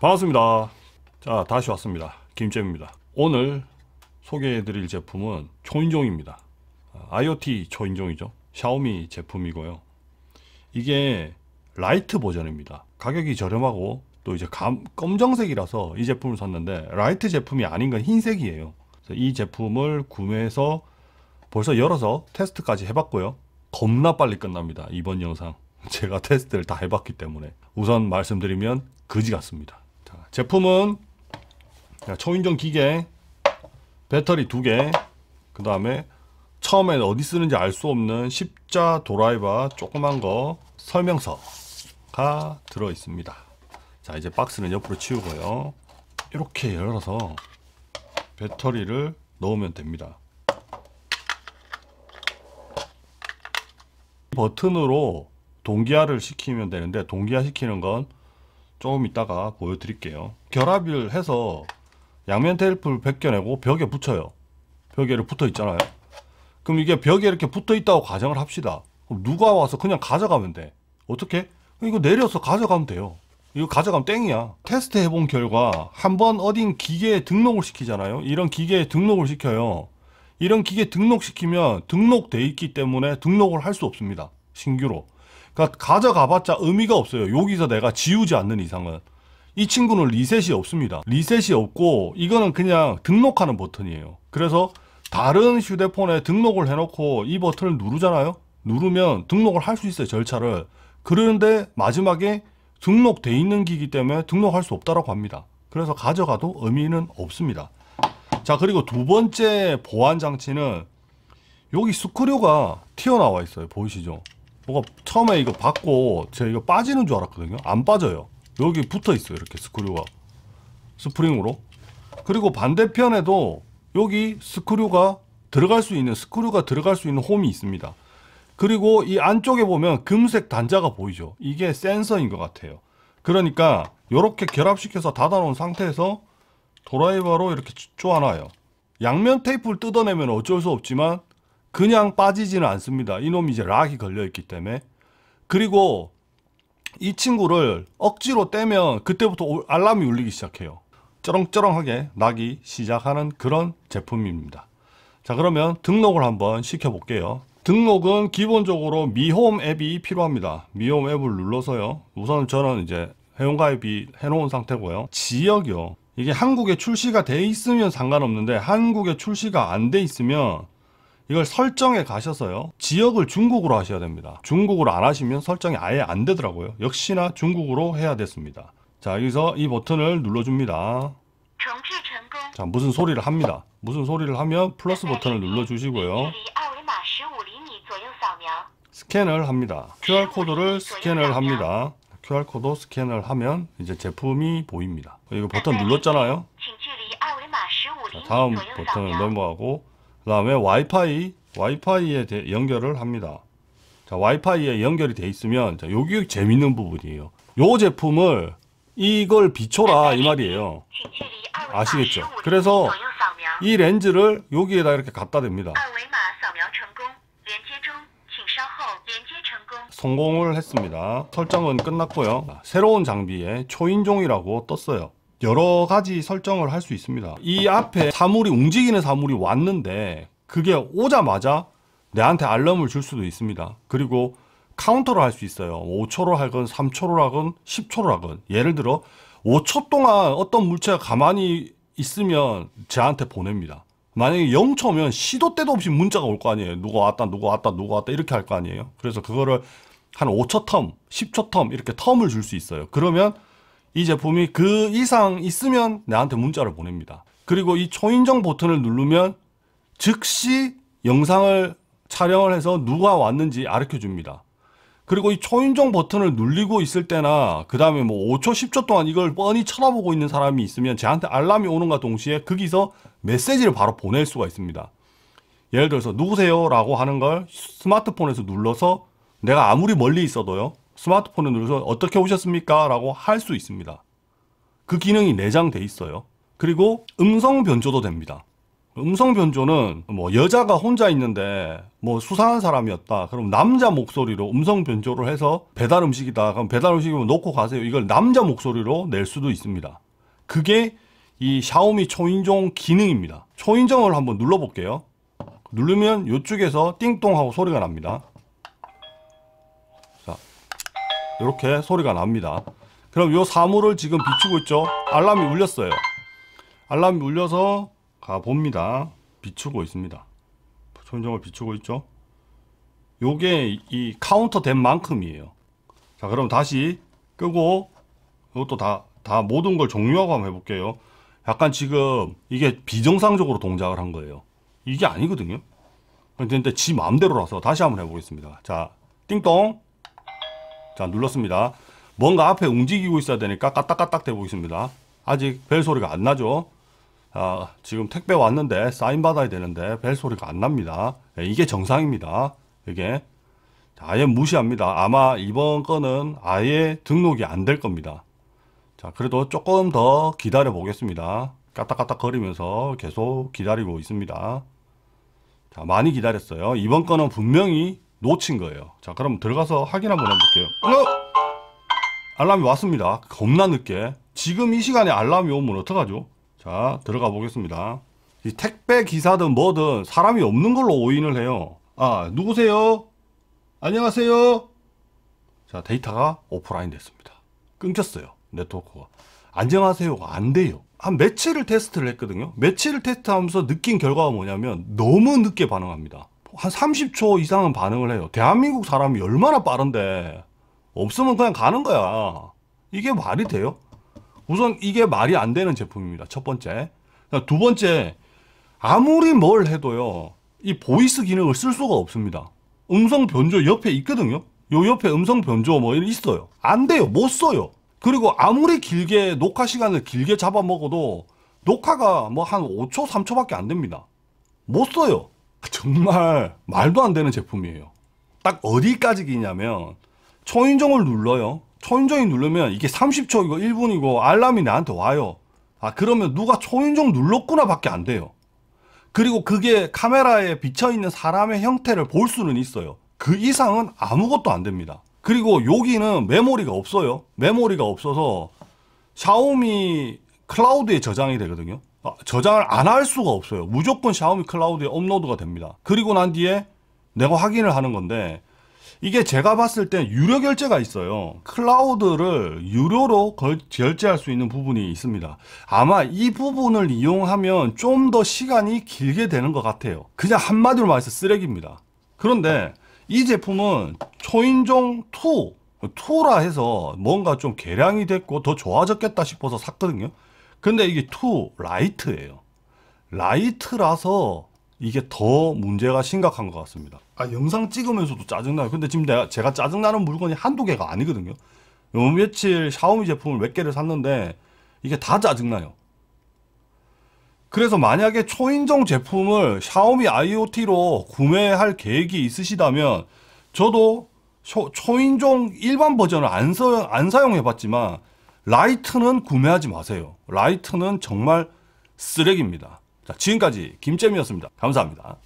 반갑습니다. 자, 다시 왔습니다. 김잼입니다. 오늘 소개해드릴 제품은 초인종입니다. IoT 아, 초인종이죠. 샤오미 제품이고요. 이게 라이트 버전입니다. 가격이 저렴하고 또 이제 감, 검정색이라서 이 제품을 샀는데 라이트 제품이 아닌 건 흰색이에요. 이 제품을 구매해서 벌써 열어서 테스트까지 해봤고요. 겁나 빨리 끝납니다. 이번 영상. 제가 테스트를 다 해봤기 때문에 우선 말씀드리면 그지 같습니다. 제품은 초인종 기계, 배터리 2개그 다음에 처음에 어디 쓰는지 알 수 없는 십자 도라이바 조그만 거 설명서가 들어 있습니다 자 이제 박스는 옆으로 치우고요 이렇게 열어서 배터리를 넣으면 됩니다 버튼으로 동기화를 시키면 되는데 동기화 시키는 건 조금 이따가 보여드릴게요. 결합을 해서 양면 테이프를 벗겨내고 벽에 붙여요. 벽에 붙어 있잖아요. 그럼 이게 벽에 이렇게 붙어 있다고 가정을 합시다. 누가 와서 그냥 가져가면 돼. 어떻게? 이거 내려서 가져가면 돼요. 이거 가져가면 땡이야. 테스트 해본 결과 한번 어딘 기계에 등록을 시키잖아요. 이런 기계에 등록을 시켜요. 이런 기계 등록시키면 등록돼 있기 때문에 등록을 할 수 없습니다. 신규로. 그러니까 가져가봤자 의미가 없어요. 여기서 내가 지우지 않는 이상은. 이 친구는 리셋이 없습니다. 리셋이 없고 이거는 그냥 등록하는 버튼이에요. 그래서 다른 휴대폰에 등록을 해놓고 이 버튼을 누르잖아요. 누르면 등록을 할 수 있어요. 절차를. 그런데 마지막에 등록돼 있는 기기 때문에 등록할 수 없다라고 합니다. 그래서 가져가도 의미는 없습니다. 자 그리고 두 번째 보안 장치는 여기 스크류가 튀어나와 있어요. 보이시죠? 뭐가 처음에 이거 받고 제가 이거 빠지는 줄 알았거든요 안 빠져요 여기 붙어있어요 이렇게 스크류가 스프링으로 그리고 반대편에도 여기 스크류가 들어갈 수 있는 스크류가 들어갈 수 있는 홈이 있습니다 그리고 이 안쪽에 보면 금색 단자가 보이죠 이게 센서인 것 같아요 그러니까 이렇게 결합시켜서 닫아놓은 상태에서 드라이버로 이렇게 쪼아놔요 양면 테이프를 뜯어내면 어쩔 수 없지만 그냥 빠지지는 않습니다. 이놈이 이제 락이 걸려있기 때문에. 그리고 이 친구를 억지로 떼면 그때부터 알람이 울리기 시작해요. 쩌렁쩌렁하게 나기 시작하는 그런 제품입니다. 자 그러면 등록을 한번 시켜볼게요. 등록은 기본적으로 미홈 앱이 필요합니다. 미홈 앱을 눌러서요. 우선 저는 이제 회원가입이 해놓은 상태고요. 지역이요. 이게 한국에 출시가 돼 있으면 상관없는데 한국에 출시가 안 돼 있으면 이걸 설정에 가셔서요. 지역을 중국으로 하셔야 됩니다. 중국으로 안 하시면 설정이 아예 안 되더라고요. 역시나 중국으로 해야 됐습니다. 자, 여기서 이 버튼을 눌러줍니다. 자, 무슨 소리를 합니다. 무슨 소리를 하면 플러스 네, 버튼을 눌러주시고요. 네, 네, 아, 스캔을 합니다. QR코드를 스캔을 합니다. QR코드 스캔을 하면 이제 제품이 보입니다. 이거 버튼 눌렀잖아요. 아, 자, 다음 버튼을 넘어가고 그 다음에 와이파이 와이파이에 대, 연결을 합니다 자 와이파이에 연결이 돼 있으면 자, 요게 재밌는 부분이에요 요 제품을 이걸 비춰라 이 말이에요 아시겠죠 그래서 이 렌즈를 여기에다 이렇게 갖다 댑니다 성공을 했습니다 설정은 끝났고요 새로운 장비에 초인종이라고 떴어요 여러 가지 설정을 할 수 있습니다 이 앞에 사물이 움직이는 사물이 왔는데 그게 오자마자 내한테 알람을 줄 수도 있습니다 그리고 카운터를 할 수 있어요 5초로 뭐 하건 3초로 하건 10초로 하건 예를 들어 5초 동안 어떤 물체가 가만히 있으면 저한테 보냅니다 만약에 0초면 시도 때도 없이 문자가 올 거 아니에요 누가 왔다 누가 왔다 누가 왔다 이렇게 할 거 아니에요 그래서 그거를 한 5초 텀 10초 텀 이렇게 텀을 줄 수 있어요 그러면 이 제품이 그 이상 있으면 나한테 문자를 보냅니다. 그리고 이 초인종 버튼을 누르면 즉시 영상을 촬영을 해서 누가 왔는지 알려 줍니다. 그리고 이 초인종 버튼을 눌리고 있을 때나 그 다음에 뭐 5초 10초 동안 이걸 뻔히 쳐다보고 있는 사람이 있으면 저한테 알람이 오는가 동시에 거기서 메시지를 바로 보낼 수가 있습니다 예를 들어서 누구세요 라고 하는 걸 스마트폰에서 눌러서 내가 아무리 멀리 있어도요 스마트폰을 눌러서 어떻게 오셨습니까? 라고 할 수 있습니다. 그 기능이 내장돼 있어요. 그리고 음성 변조도 됩니다. 음성 변조는 뭐 여자가 혼자 있는데 뭐 수상한 사람이었다. 그럼 남자 목소리로 음성 변조를 해서 배달 음식이다. 그럼 배달 음식을 뭐 놓고 가세요. 이걸 남자 목소리로 낼 수도 있습니다. 그게 이 샤오미 초인종 기능입니다. 초인종을 한번 눌러볼게요. 누르면 이쪽에서 띵똥 하고 소리가 납니다. 이렇게 소리가 납니다 그럼 요 사물을 지금 비추고 있죠 알람이 울렸어요 알람이 울려서 가봅니다 비추고 있습니다 초인종을 비추고 있죠 요게 이 카운터 된 만큼이에요 자 그럼 다시 끄고 이것도 다, 다 모든 걸 종료하고 한번 해볼게요 약간 지금 이게 비정상적으로 동작을 한 거예요 이게 아니거든요 근데 지 맘대로라서 다시 한번 해보겠습니다 자 띵동 자 눌렀습니다. 뭔가 앞에 움직이고 있어야 되니까 까딱까딱 되고 있습니다. 아직 벨 소리가 안 나죠. 아, 지금 택배 왔는데 사인 받아야 되는데 벨 소리가 안 납니다. 네, 이게 정상입니다. 이게 아예 무시합니다. 아마 이번 거는 아예 등록이 안 될 겁니다. 자, 그래도 조금 더 기다려 보겠습니다. 까딱까딱 거리면서 계속 기다리고 있습니다. 자, 많이 기다렸어요. 이번 거는 분명히 놓친 거예요 자 그럼 들어가서 확인 한번 해볼게요 어! 알람이 왔습니다 겁나 늦게 지금 이 시간에 알람이 오면 어떡하죠 자 들어가 보겠습니다 이 택배 기사든 뭐든 사람이 없는 걸로 오인을 해요 아 누구세요 안녕하세요 자 데이터가 오프라인 됐습니다 끊겼어요 네트워크가 안녕하세요가 안 돼요 한 며칠을 테스트를 했거든요 며칠을 테스트하면서 느낀 결과가 뭐냐면 너무 늦게 반응합니다 한 30초 이상은 반응을 해요. 대한민국 사람이 얼마나 빠른데 없으면 그냥 가는 거야. 이게 말이 돼요? 우선 이게 말이 안 되는 제품입니다. 첫 번째. 그러니까 두 번째, 아무리 뭘 해도요. 이 보이스 기능을 쓸 수가 없습니다. 음성 변조 옆에 있거든요. 요 옆에 음성 변조 뭐 있어요. 안 돼요. 못 써요. 그리고 아무리 길게 녹화 시간을 길게 잡아먹어도 녹화가 뭐 한 5초, 3초밖에 안 됩니다. 못 써요. 정말 말도 안 되는 제품이에요. 딱 어디까지 기냐면 초인종을 눌러요. 초인종이 누르면 이게 30초이고 1분이고 알람이 나한테 와요. 아 그러면 누가 초인종 눌렀구나 밖에 안 돼요. 그리고 그게 카메라에 비쳐있는 사람의 형태를 볼 수는 있어요. 그 이상은 아무것도 안 됩니다. 그리고 여기는 메모리가 없어요. 메모리가 없어서 샤오미 클라우드에 저장이 되거든요. 아, 저장을 안 할 수가 없어요. 무조건 샤오미 클라우드에 업로드가 됩니다. 그리고 난 뒤에 내가 확인을 하는 건데 이게 제가 봤을 땐 유료 결제가 있어요. 클라우드를 유료로 걸, 결제할 수 있는 부분이 있습니다. 아마 이 부분을 이용하면 좀 더 시간이 길게 되는 것 같아요. 그냥 한마디로 말해서 쓰레기입니다. 그런데 이 제품은 초인종 2, 2라 해서 뭔가 좀 개량이 됐고 더 좋아졌겠다 싶어서 샀거든요. 근데 이게 투 라이트예요. 라이트라서 이게 더 문제가 심각한 것 같습니다. 아, 영상 찍으면서도 짜증나요. 근데 지금 내가, 제가 짜증나는 물건이 한두 개가 아니거든요. 요 며칠 샤오미 제품을 몇 개를 샀는데 이게 다 짜증나요. 그래서 만약에 초인종 제품을 샤오미 IoT로 구매할 계획이 있으시다면 저도 초, 인종 일반 버전을 안, 안 사용해봤지만 라이트는 구매하지 마세요. 라이트는 정말 쓰레기입니다. 자, 지금까지 김잼이었습니다. 감사합니다.